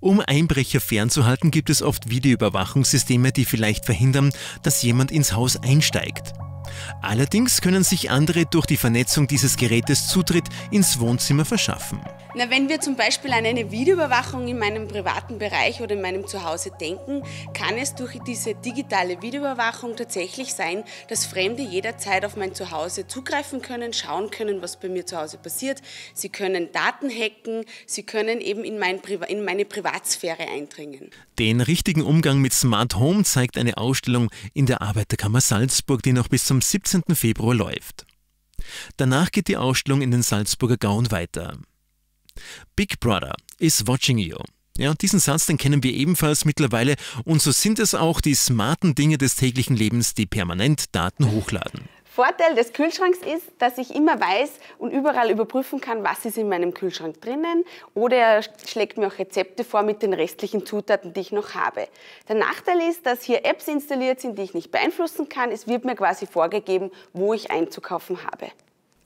Um Einbrecher fernzuhalten, gibt es oft Videoüberwachungssysteme, die vielleicht verhindern, dass jemand ins Haus einsteigt. Allerdings können sich andere durch die Vernetzung dieses Gerätes Zutritt ins Wohnzimmer verschaffen. Na, wenn wir zum Beispiel an eine Videoüberwachung in meinem privaten Bereich oder in meinem Zuhause denken, kann es durch diese digitale Videoüberwachung tatsächlich sein, dass Fremde jederzeit auf mein Zuhause zugreifen können, schauen können, was bei mir zu Hause passiert. Sie können Daten hacken, sie können eben in, mein Priva in meine Privatsphäre eindringen. Den richtigen Umgang mit Smart Home zeigt eine Ausstellung in der Arbeiterkammer Salzburg, die noch bis zum 17. Februar läuft. Danach geht die Ausstellung in den Salzburger Gauen weiter. Big Brother is watching you. Ja, diesen Satz, den kennen wir ebenfalls mittlerweile und so sind es auch die smarten Dinge des täglichen Lebens, die permanent Daten hochladen. Vorteil des Kühlschranks ist, dass ich immer weiß und überall überprüfen kann, was ist in meinem Kühlschrank drinnen oder er schlägt mir auch Rezepte vor mit den restlichen Zutaten, die ich noch habe. Der Nachteil ist, dass hier Apps installiert sind, die ich nicht beeinflussen kann. Es wird mir quasi vorgegeben, wo ich einzukaufen habe.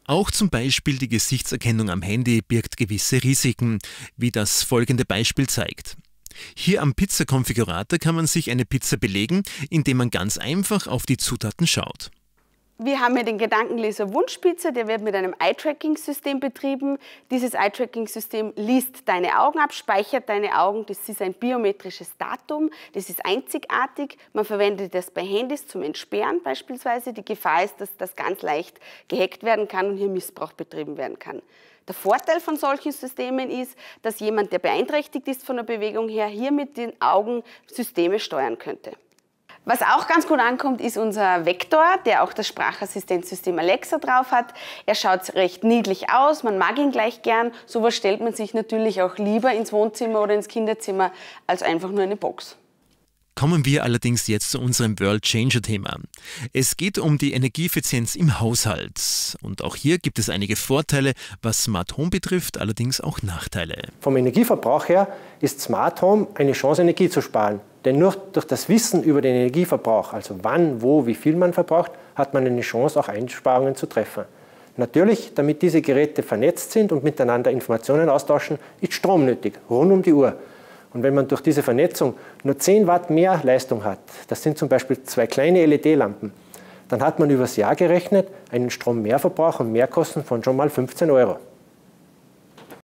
Auch zum Beispiel die Gesichtserkennung am Handy birgt gewisse Risiken, wie das folgende Beispiel zeigt. Hier am Pizzakonfigurator kann man sich eine Pizza belegen, indem man ganz einfach auf die Zutaten schaut. Wir haben hier den Gedankenleser Wundspitze, der wird mit einem Eye-Tracking-System betrieben. Dieses Eye-Tracking-System liest deine Augen ab, speichert deine Augen. Das ist ein biometrisches Datum, das ist einzigartig. Man verwendet das bei Handys zum Entsperren beispielsweise. Die Gefahr ist, dass das ganz leicht gehackt werden kann und hier Missbrauch betrieben werden kann. Der Vorteil von solchen Systemen ist, dass jemand, der beeinträchtigt ist von der Bewegung her, hier mit den Augen Systeme steuern könnte. Was auch ganz gut ankommt, ist unser Vektor, der auch das Sprachassistenzsystem Alexa drauf hat. Er schaut recht niedlich aus, man mag ihn gleich gern. Sowas stellt man sich natürlich auch lieber ins Wohnzimmer oder ins Kinderzimmer als einfach nur eine Box. Kommen wir allerdings jetzt zu unserem World Changer Thema. Es geht um die Energieeffizienz im Haushalt. Und auch hier gibt es einige Vorteile, was Smart Home betrifft, allerdings auch Nachteile. Vom Energieverbrauch her ist Smart Home eine Chance, Energie zu sparen. Denn nur durch das Wissen über den Energieverbrauch, also wann, wo, wie viel man verbraucht, hat man eine Chance, auch Einsparungen zu treffen. Natürlich, damit diese Geräte vernetzt sind und miteinander Informationen austauschen, ist Strom nötig, rund um die Uhr. Und wenn man durch diese Vernetzung nur 10 Watt mehr Leistung hat, das sind zum Beispiel zwei kleine LED-Lampen, dann hat man übers Jahr gerechnet einen Strommehrverbrauch und Mehrkosten von schon mal 15 Euro.